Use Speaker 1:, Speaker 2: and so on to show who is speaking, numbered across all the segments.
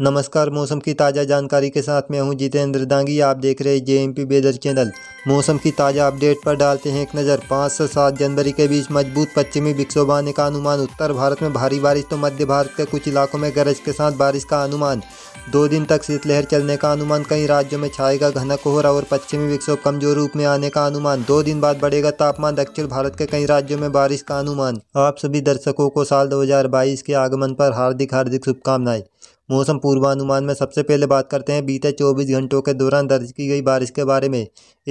Speaker 1: नमस्कार मौसम की ताज़ा जानकारी के साथ मैं हूं जितेंद्र दांगी आप देख रहे हैं जेएमपी वेदर चैनल मौसम की ताज़ा अपडेट पर डालते हैं एक नज़र पाँच से सात जनवरी के बीच मजबूत पश्चिमी विक्षोभ आने का अनुमान उत्तर भारत में भारी बारिश तो मध्य भारत के कुछ इलाकों में गरज के साथ बारिश का अनुमान दो दिन तक शीतलहर चलने का अनुमान कई राज्यों में छाएगा घना कोहरा और पश्चिमी विक्षोभ कमजोर रूप में आने का अनुमान दो दिन बाद बढ़ेगा तापमान दक्षिण भारत के कई राज्यों में बारिश का अनुमान आप सभी दर्शकों को साल 2022 के आगमन पर हार्दिक हार्दिक शुभकामनाएं मौसम पूर्वानुमान में सबसे पहले बात करते हैं बीते 24 घंटों के दौरान दर्ज की गई बारिश के बारे में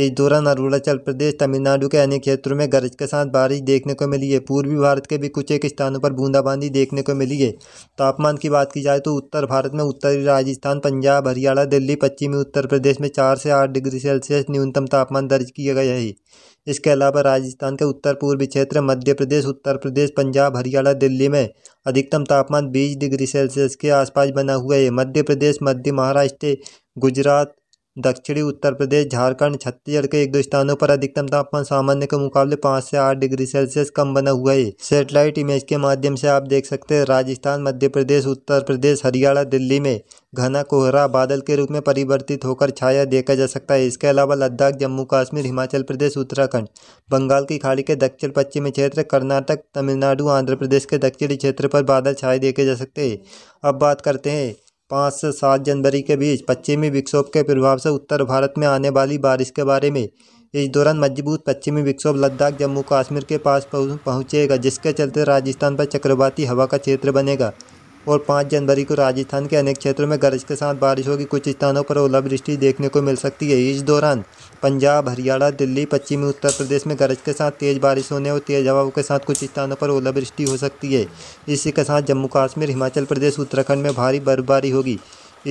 Speaker 1: इस दौरान अरुणाचल प्रदेश तमिलनाडु के अनेक क्षेत्रों में गरज के साथ बारिश देखने को मिली है पूर्वी भारत के भी कुछ एक स्थानों पर बूंदाबांदी देखने को मिली है तापमान की बात की जाए तो उत्तर भारत में उत्तरी राजस्थान पंजाब हरियाणा दिल्ली पश्चिमी उत्तर प्रदेश में चार से आठ डिग्री सेल्सियस न्यूनतम तापमान दर्ज किया गया है इसके अलावा राजस्थान के उत्तर पूर्वी क्षेत्र मध्य प्रदेश उत्तर प्रदेश पंजाब हरियाणा दिल्ली में अधिकतम तापमान बीस डिग्री सेल्सियस के आसपास बन बना हुआ है मध्य प्रदेश मध्य महाराष्ट्र गुजरात दक्षिणी उत्तर प्रदेश झारखंड छत्तीसगढ़ के एक दो स्थानों पर अधिकतम तापमान सामान्य के मुकाबले पाँच से आठ डिग्री सेल्सियस कम बना हुआ है सेटेलाइट इमेज के माध्यम से आप देख सकते हैं राजस्थान मध्य प्रदेश उत्तर प्रदेश हरियाणा दिल्ली में घना कोहरा बादल के रूप में परिवर्तित होकर छाया देखा जा सकता है इसके अलावा लद्दाख जम्मू कश्मीर हिमाचल प्रदेश उत्तराखंड बंगाल की खाड़ी के दक्षिण पश्चिमी क्षेत्र कर्नाटक तमिलनाडु आंध्र प्रदेश के दक्षिणी क्षेत्र पर बादल छाए देखे जा सकते हैं अब बात करते हैं पाँच से सात जनवरी के बीच पश्चिमी विक्षोभ के प्रभाव से उत्तर भारत में आने वाली बारिश के बारे में इस दौरान मजबूत पश्चिमी विक्षोभ लद्दाख जम्मू कश्मीर के पास पहुंचेगा जिसके चलते राजस्थान पर चक्रवाती हवा का क्षेत्र बनेगा और पाँच जनवरी को राजस्थान के अनेक क्षेत्रों में गरज के साथ बारिश होगी कुछ स्थानों पर ओलावृष्टि देखने को मिल सकती है इस दौरान पंजाब हरियाणा दिल्ली पश्चिमी उत्तर प्रदेश में गरज के साथ तेज़ बारिश होने और तेज़ हवाओं के साथ कुछ स्थानों पर ओलावृष्टि हो सकती है इसी के साथ जम्मू कश्मीर हिमाचल प्रदेश उत्तराखंड में भारी बर्फबारी होगी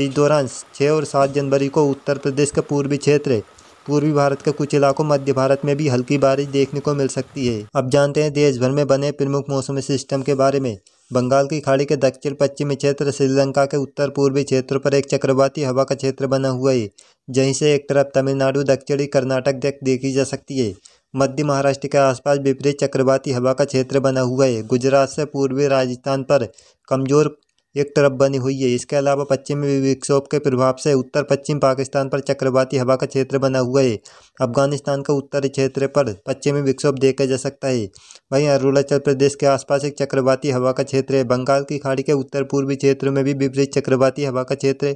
Speaker 1: इस दौरान छः और सात जनवरी को उत्तर प्रदेश के पूर्वी क्षेत्र पूर्वी भारत के कुछ इलाकों मध्य भारत में भी हल्की बारिश देखने को मिल सकती है अब जानते हैं देश भर में बने प्रमुख मौसमी सिस्टम के बारे में बंगाल की खाड़ी के दक्षिण पश्चिमी क्षेत्र श्रीलंका के उत्तर पूर्वी क्षेत्र पर एक चक्रवाती हवा का क्षेत्र बना हुआ है जहीं से एक तरफ तमिलनाडु दक्षिणी कर्नाटक तक देखी जा सकती है मध्य महाराष्ट्र के आसपास विपरीत चक्रवाती हवा का क्षेत्र बना हुआ है गुजरात से पूर्वी राजस्थान पर कमजोर एक तरफ बनी हुई है इसके अलावा पश्चिमी विक्षोभ के प्रभाव से उत्तर पश्चिम पाकिस्तान पर चक्रवाती हवा का क्षेत्र बना हुआ है अफगानिस्तान का उत्तरी क्षेत्र पर पश्चिमी विक्षोभ देखा जा सकता है वहीं अरुणाचल प्रदेश के आसपास एक चक्रवाती हवा का क्षेत्र है बंगाल की खाड़ी के उत्तर पूर्वी क्षेत्र में भी विपरीत चक्रवाती हवा का क्षेत्र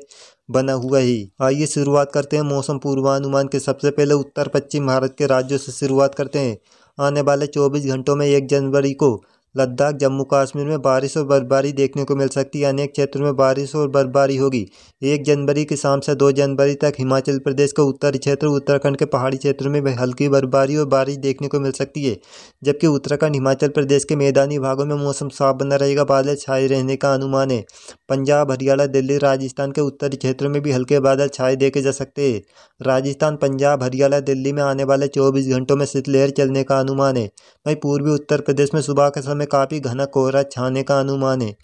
Speaker 1: बना हुआ है आइए शुरुआत करते हैं मौसम पूर्वानुमान के सबसे पहले उत्तर पश्चिम भारत के राज्यों से शुरुआत करते हैं आने वाले चौबीस घंटों में एक जनवरी को लद्दाख जम्मू कश्मीर में बारिश और बर्फबारी देखने को मिल सकती है अनेक क्षेत्रों में बारिश और बर्फबारी होगी एक जनवरी की शाम से दो जनवरी तक हिमाचल प्रदेश के उत्तरी क्षेत्र उत्तराखंड के पहाड़ी क्षेत्रों में हल्की बर्फबारी और बारिश देखने को मिल सकती है जबकि उत्तराखंड हिमाचल प्रदेश के मैदानी भागों में मौसम साफ बना रहेगा बादल छाए रहने का अनुमान है पंजाब हरियाणा दिल्ली राजस्थान के उत्तरी क्षेत्रों में भी हल्के बादल छाए देखे जा सकते हैं राजस्थान पंजाब हरियाणा दिल्ली में आने वाले चौबीस घंटों में शीतलहर चलने का अनुमान है वहीं पूर्वी उत्तर प्रदेश में सुबह के समय में काफ़ी घना कोहरा छाने का अनुमान है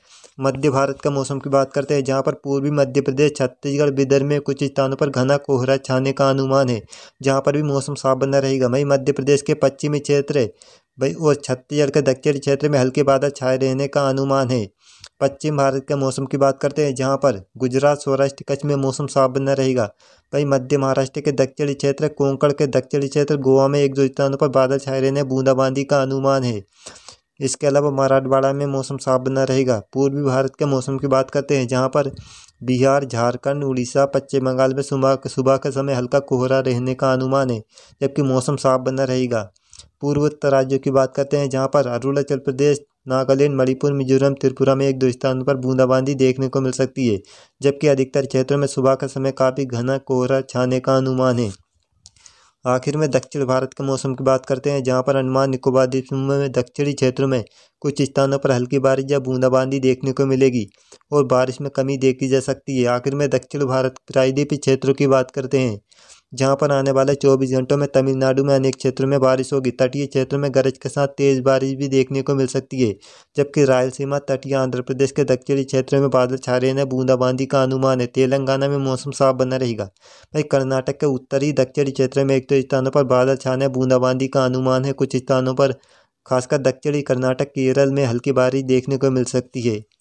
Speaker 1: मध्य भारत का मौसम की बात करते हैं जहाँ पर पूर्वी मध्य प्रदेश छत्तीसगढ़ विदर्भ में कुछ स्थानों पर घना कोहरा छाने का अनुमान है जहाँ पर भी मौसम साफ बना रहेगा वहीं मध्य प्रदेश के पश्चिमी क्षेत्र भाई और छत्तीसगढ़ के दक्षिणी क्षेत्र में हल्के बादल छाए रहने का अनुमान है पश्चिम भारत के मौसम की बात करते हैं जहाँ पर गुजरात सौराष्ट्र कच्छ में मौसम साफ बना रहेगा वहीं मध्य महाराष्ट्र के दक्षिणी क्षेत्र कोंकण के दक्षिणी क्षेत्र गोवा में एक दो स्थानों पर बादल छाए रहने बूंदाबांदी का अनुमान है इसके अलावा मराठवाड़ा में मौसम साफ बना रहेगा पूर्वी भारत के मौसम की बात करते हैं जहाँ पर बिहार झारखंड उड़ीसा पश्चिम बंगाल में सुबह सुबह के समय हल्का कोहरा रहने का अनुमान है जबकि मौसम साफ बना रहेगा पूर्वोत्तर राज्यों की बात करते हैं जहाँ पर अरुणाचल प्रदेश नागालैंड मणिपुर मिजोरम त्रिपुरा में एक दो स्थान पर बूंदाबांदी देखने को मिल सकती है जबकि अधिकतर क्षेत्रों में सुबह का समय काफ़ी घना कोहरा छाने का अनुमान है आखिर में दक्षिण भारत के मौसम की बात करते हैं जहाँ पर अनुमान निकोबार द्वीप समूह में दक्षिणी क्षेत्रों में कुछ स्थानों पर हल्की बारिश या बूंदाबांदी देखने को मिलेगी और बारिश में कमी देखी जा सकती है आखिर में दक्षिण भारत प्रायद्वीपीय क्षेत्रों की बात करते हैं जहां पर आने वाले 24 घंटों में तमिलनाडु में अनेक क्षेत्रों में बारिश होगी तटीय क्षेत्रों में गरज के साथ तेज बारिश भी देखने को मिल सकती है जबकि रायलसीमा तटीय आंध्र प्रदेश के दक्षिणी क्षेत्रों में बादल छा रहे हैं बूंदाबांदी का अनुमान है तेलंगाना में मौसम साफ बना रहेगा भाई कर्नाटक के उत्तरी दक्षिणी क्षेत्र में एक दो तो स्थानों पर बादल छाने बूंदाबांदी का अनुमान है कुछ स्थानों पर खासकर दक्षिणी कर्नाटक केरल में हल्की बारिश देखने को मिल सकती है